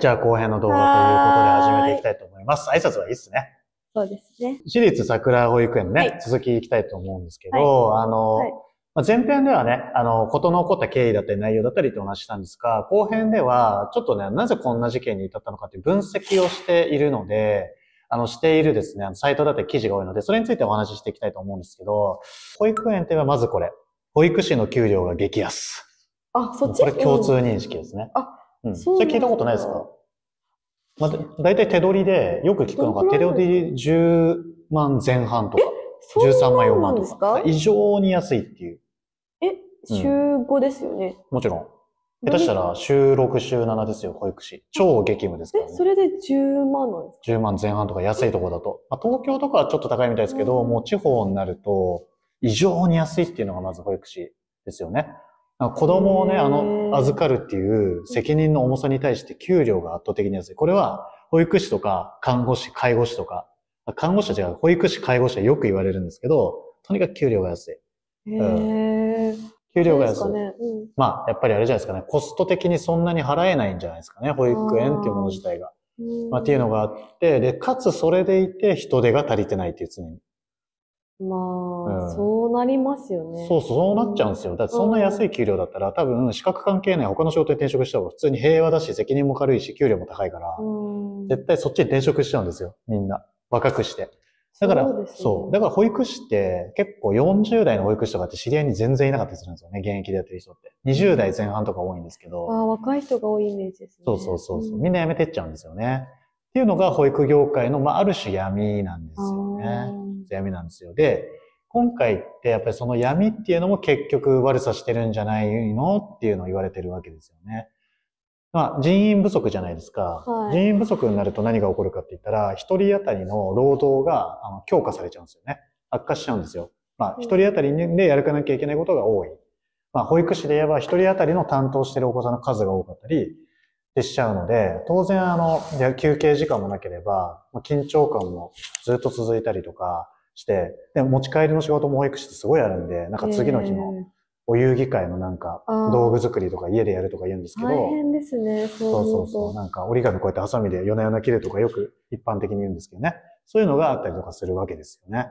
じゃあ後編の動画ということで始めていきたいと思います。挨拶はいいっすね。そうですね。私立桜保育園ね、はい、続きいきたいと思うんですけど、はい、あの、はいまあ、前編ではね、あの、ことの起こった経緯だったり内容だったりとお話したんですが、後編では、ちょっとね、なぜこんな事件に至ったのかっていう分析をしているので、あの、しているですね、あのサイトだって記事が多いので、それについてお話ししていきたいと思うんですけど、保育園ってはまずこれ、保育士の給料が激安。あ、そっちこれ共通認識ですね。あ、うん。それ聞いたことないですかまあ、だいたい手取りで、よく聞くのが手取り10万前半とか、13万4万とか、異常に安いっていう。え、週5ですよね、うん、もちろん。下手したら週6、週7ですよ、保育士。超激務ですから、ね、え、それで10万なんですか ?10 万前半とか安いとこだと。まあ、東京とかはちょっと高いみたいですけど、うん、もう地方になると、異常に安いっていうのがまず保育士ですよね。子供をね、あの、預かるっていう責任の重さに対して給料が圧倒的に安い。これは、保育士とか、看護師、介護士とか、看護師は違う、保育士、介護士はよく言われるんですけど、とにかく給料が安い。うん、給料が安い、ねうん、まあ、やっぱりあれじゃないですかね、コスト的にそんなに払えないんじゃないですかね、保育園っていうもの自体が。まあ、っていうのがあって、で、かつそれでいて人手が足りてないっていう常に。まあ、うん、そうなりますよね。そう、そうなっちゃうんですよ。だってそんな安い給料だったら、多分、資格関係ない他の仕事に転職した方が普通に平和だし、責任も軽いし、給料も高いから、絶対そっちに転職しちゃうんですよ、みんな。若くして。だから、そうね、そう,、だから保育士って結構40代の保育士とかって知り合いに全然いなかったりするんですよね、現役でやってる人って。20代前半とか多いんですけど。ああ、若い人が多いイメージですね。そうそうそうそう。みんな辞めてっちゃうんですよね。っていうのが保育業界の、まあ、ある種闇なんですよね。闇なんですよ。で、今回ってやっぱりその闇っていうのも結局悪さしてるんじゃないのっていうのを言われてるわけですよね。まあ、人員不足じゃないですか、はい、人員不足になると何が起こるかって言ったら、一人当たりの労働があの強化されちゃうんですよね。悪化しちゃうんですよ。まあ、一人当たりでやらなきゃいけないことが多い。まあ、保育士で言えば一人当たりの担当してるお子さんの数が多かったりでしちゃうので、当然あの、休憩時間もなければ、緊張感もずっと続いたりとか、して、で持ち帰りの仕事も保育士ってすごいあるんで、なんか次の日のお遊戯会のなんか、道具作りとか家でやるとか言うんですけど。大変ですね、そうそうそうなんか折り紙こうやってハサミで夜な夜な切るとかよく一般的に言うんですけどね。そういうのがあったりとかするわけですよね。っ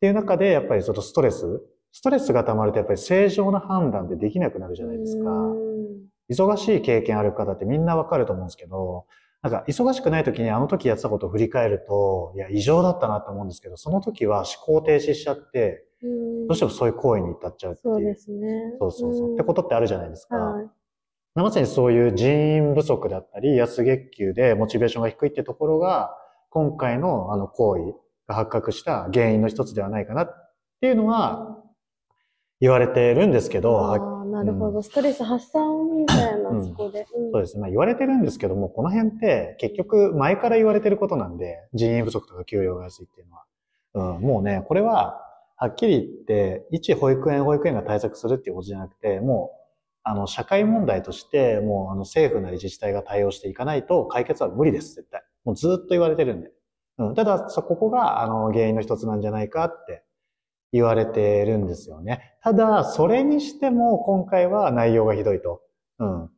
ていう中で、やっぱりちょっとストレス、ストレスが溜まるとやっぱり正常な判断ってできなくなるじゃないですか。忙しい経験ある方ってみんなわかると思うんですけど、なんか、忙しくない時にあの時やってたことを振り返ると、いや、異常だったなと思うんですけど、その時は思考停止しちゃって、どうしてもそういう行為に至っちゃうっていう。そうですね。そうそうそう。うってことってあるじゃないですか。はいまさにそういう人員不足だったり、安月給でモチベーションが低いってところが、今回のあの行為が発覚した原因の一つではないかなっていうのは言われてるんですけど。ああ、なるほど。うん、ストレス発散みたいな。うん、そうですね。まあ言われてるんですけども、この辺って結局前から言われてることなんで、人員不足とか給料が安いっていうのは。うん、もうね、これは、はっきり言って、一保育園保育園が対策するっていうことじゃなくて、もう、あの、社会問題として、もう、あの、政府なり自治体が対応していかないと解決は無理です、絶対。もうずっと言われてるんで。うん。ただ、そこが、あの、原因の一つなんじゃないかって言われてるんですよね。ただ、それにしても今回は内容がひどいと。うん。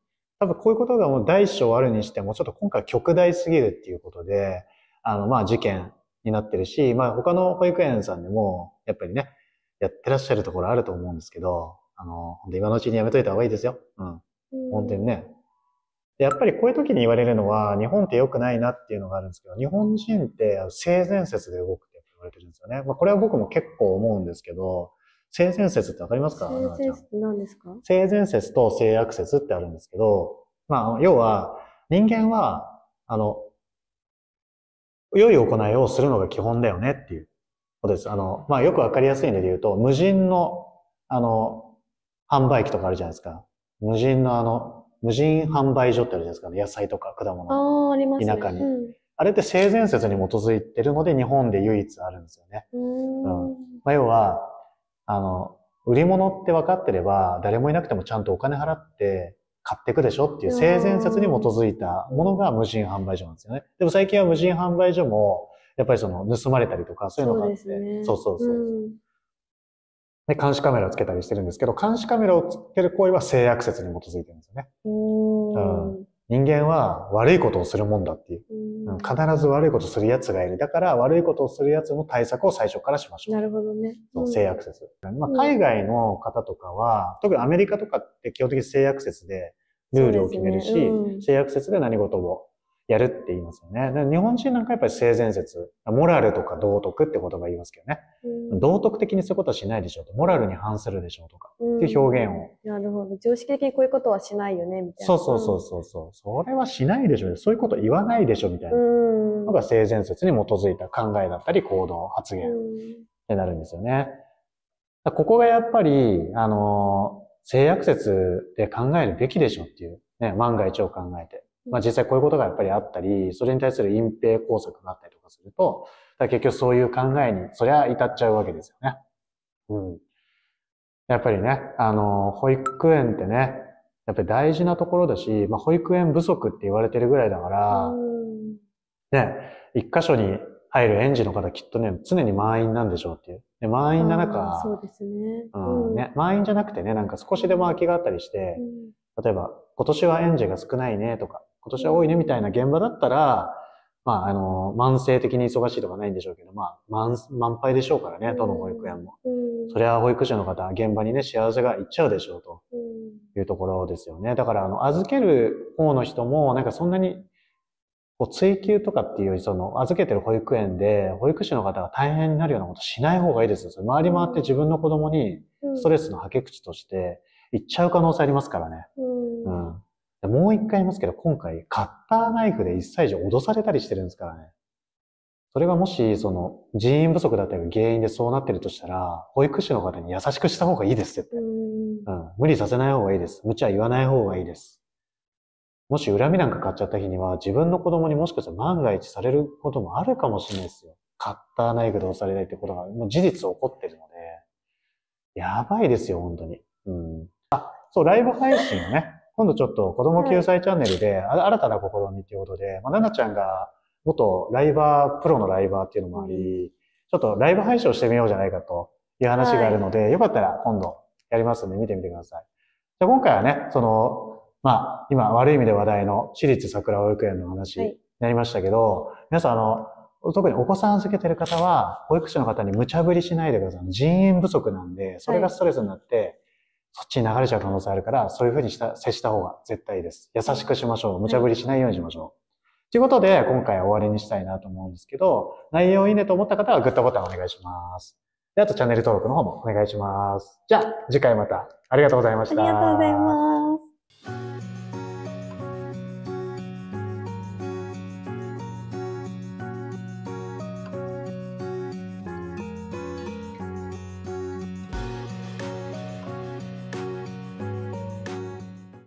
多分こういうことがもう大小あるにしても、ちょっと今回極大すぎるっていうことで、あの、まあ事件になってるし、まあ他の保育園さんでも、やっぱりね、やってらっしゃるところあると思うんですけど、あの、今のうちにやめといた方がいいですよ。うん。本当にね。やっぱりこういう時に言われるのは、日本って良くないなっていうのがあるんですけど、日本人って性善説で動くって言われてるんですよね。まあこれは僕も結構思うんですけど、性善説ってわかりますか性善説何ですか性善説と性悪説ってあるんですけど、まあ、要は、人間は、あの、良い行いをするのが基本だよねっていうことです。あの、まあ、よくわかりやすいので言うと、無人の、あの、販売機とかあるじゃないですか。無人のあの、無人販売所ってあるじゃないですか、野菜とか果物。ああ、あります、ね、田舎に。あれって性善説に基づいてるので日本で唯一あるんですよね。うん、まあ、要は、あの、売り物って分かってれば、誰もいなくてもちゃんとお金払って買っていくでしょっていう性善説に基づいたものが無人販売所なんですよね。でも最近は無人販売所も、やっぱりその盗まれたりとかそういうのがあって、そう,、ね、そうそうそう、うん、で、監視カメラをつけたりしてるんですけど、監視カメラをつける行為は性悪説に基づいてるんですよね。うん、うん人間は悪いことをするもんだっていう。うん、必ず悪いことする奴がいる。だから悪いことをする奴の対策を最初からしましょう。なるほどね。う性悪説。まあ、海外の方とかは、特にアメリカとかって基本的に性悪説でルールを決めるし、ねうん、性悪説で何事もやるって言いますよね。日本人なんかやっぱり性善説、モラルとか道徳って言葉言いますけどね、うん、道徳的にそういうことはしないでしょうと、モラルに反するでしょうとか、っていう表現を。なるほど。常識的にこういうことはしないよね、みたいな。そうそうそうそうそれはしないでしょうそういうこと言わないでしょ、みたいなのが性善説に基づいた考えだったり、行動、発言ってなるんですよね。ここがやっぱり、あの、性悪説で考えるべきでしょうっていう、ね、万が一を考えて。まあ実際こういうことがやっぱりあったり、それに対する隠蔽工作があったりとかすると、結局そういう考えに、そりゃ至っちゃうわけですよね。うん。やっぱりね、あの、保育園ってね、やっぱり大事なところだし、まあ保育園不足って言われてるぐらいだから、ね、一箇所に入る園児の方きっとね、常に満員なんでしょうっていう。で満員な中、そうですね,、うんね。満員じゃなくてね、なんか少しでも空きがあったりして、うん、例えば、今年は園児が少ないねとか、今年は多いねみたいな現場だったら、まあ、あの、慢性的に忙しいとかないんでしょうけど、まあ、満、満杯でしょうからね、どの保育園も。それは保育士の方、現場にね、幸せがいっちゃうでしょうというところですよね。だから、あの、預ける方の人も、なんかそんなに、こう、追求とかっていうより、その、預けてる保育園で、保育士の方が大変になるようなことしない方がいいですよ。それ回り回って自分の子供に、ストレスの吐け口として、いっちゃう可能性ありますからね。うん。もう一回言いますけど、今回カッターナイフで1歳児脅されたりしてるんですからね。それがもし、その、人員不足だったり原因でそうなってるとしたら、保育士の方に優しくした方がいいですって。うん,、無理させない方がいいです。無茶言わない方がいいです。もし恨みなんか買っちゃった日には、自分の子供にもしかしたら万が一されることもあるかもしれないですよ。カッターナイフで押されないってことが、もう事実起こってるので、やばいですよ、本当に。うん。あ、そう、ライブ配信をね、今度ちょっと子供救済チャンネルで、新たな試みっていうことで、まあ、ななちゃんが元ライバー、プロのライバーっていうのもあり、ちょっとライブ配信をしてみようじゃないかという話があるので、はい、よかったら今度やりますんで見てみてください。じゃあ今回はね、その、まあ、今悪い意味で話題の私立桜保育園の話になりましたけど、はい、皆さんあの、特にお子さん預けてる方は、保育士の方に無茶ぶりしないでください。人員不足なんで、それがストレスになって、はいそっちに流れちゃう可能性あるから、そういうふうにした、接した方が絶対いいです。優しくしましょう。無茶ぶりしないようにしましょう。ということで、今回は終わりにしたいなと思うんですけど、内容いいねと思った方はグッドボタンお願いします。で、あとチャンネル登録の方もお願いします。じゃあ、次回またありがとうございました。ありがとうございます。